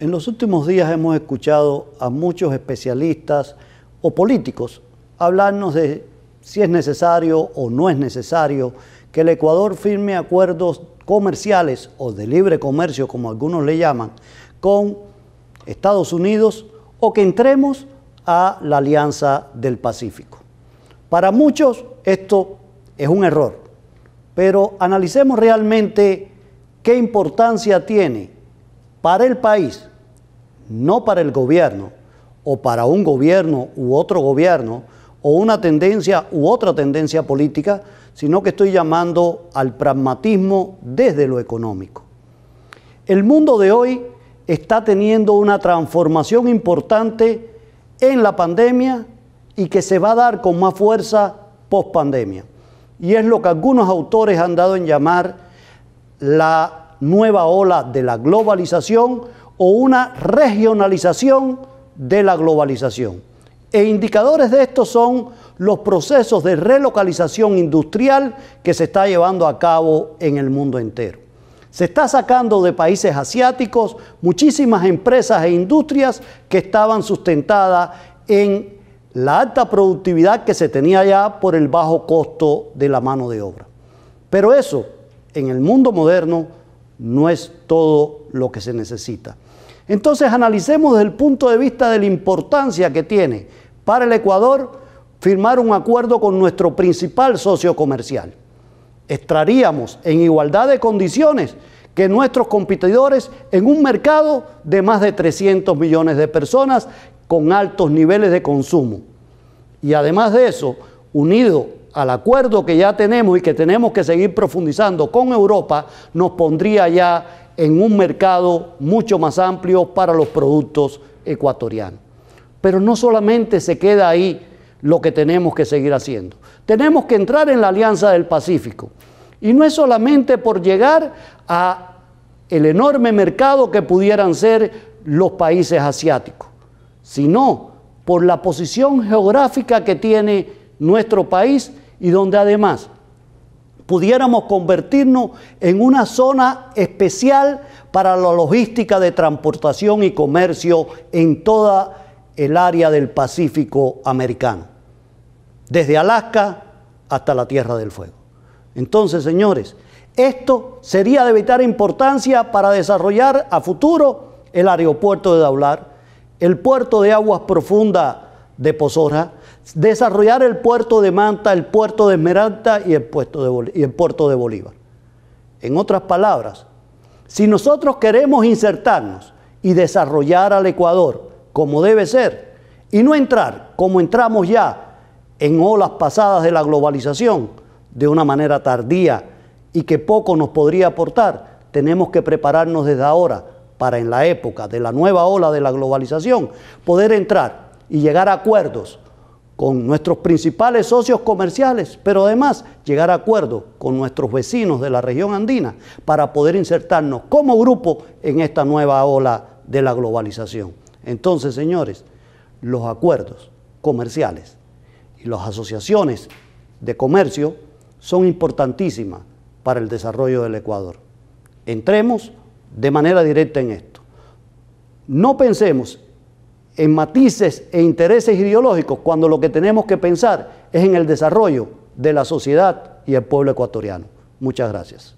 En los últimos días hemos escuchado a muchos especialistas o políticos hablarnos de si es necesario o no es necesario que el Ecuador firme acuerdos comerciales o de libre comercio, como algunos le llaman, con Estados Unidos o que entremos a la Alianza del Pacífico. Para muchos esto es un error, pero analicemos realmente qué importancia tiene para el país, no para el gobierno, o para un gobierno u otro gobierno, o una tendencia u otra tendencia política, sino que estoy llamando al pragmatismo desde lo económico. El mundo de hoy está teniendo una transformación importante en la pandemia y que se va a dar con más fuerza post pandemia. Y es lo que algunos autores han dado en llamar la nueva ola de la globalización o una regionalización de la globalización. E indicadores de esto son los procesos de relocalización industrial que se está llevando a cabo en el mundo entero. Se está sacando de países asiáticos muchísimas empresas e industrias que estaban sustentadas en la alta productividad que se tenía ya por el bajo costo de la mano de obra. Pero eso, en el mundo moderno, no es todo lo que se necesita. Entonces analicemos desde el punto de vista de la importancia que tiene para el Ecuador firmar un acuerdo con nuestro principal socio comercial. Estaríamos en igualdad de condiciones que nuestros competidores en un mercado de más de 300 millones de personas con altos niveles de consumo. Y además de eso, unido al acuerdo que ya tenemos y que tenemos que seguir profundizando con Europa, nos pondría ya en un mercado mucho más amplio para los productos ecuatorianos. Pero no solamente se queda ahí lo que tenemos que seguir haciendo. Tenemos que entrar en la Alianza del Pacífico. Y no es solamente por llegar a el enorme mercado que pudieran ser los países asiáticos, sino por la posición geográfica que tiene nuestro país y donde además pudiéramos convertirnos en una zona especial para la logística de transportación y comercio en toda el área del Pacífico americano, desde Alaska hasta la Tierra del Fuego. Entonces, señores, esto sería de vital importancia para desarrollar a futuro el aeropuerto de Daular, el puerto de aguas profundas de Pozorra desarrollar el puerto de Manta, el puerto de Esmeralda y el, puerto de y el puerto de Bolívar. En otras palabras, si nosotros queremos insertarnos y desarrollar al Ecuador como debe ser, y no entrar como entramos ya en olas pasadas de la globalización de una manera tardía y que poco nos podría aportar, tenemos que prepararnos desde ahora para en la época de la nueva ola de la globalización poder entrar y llegar a acuerdos con nuestros principales socios comerciales, pero además llegar a acuerdos con nuestros vecinos de la región andina para poder insertarnos como grupo en esta nueva ola de la globalización. Entonces, señores, los acuerdos comerciales y las asociaciones de comercio son importantísimas para el desarrollo del Ecuador. Entremos de manera directa en esto. No pensemos en matices e intereses ideológicos cuando lo que tenemos que pensar es en el desarrollo de la sociedad y el pueblo ecuatoriano. Muchas gracias.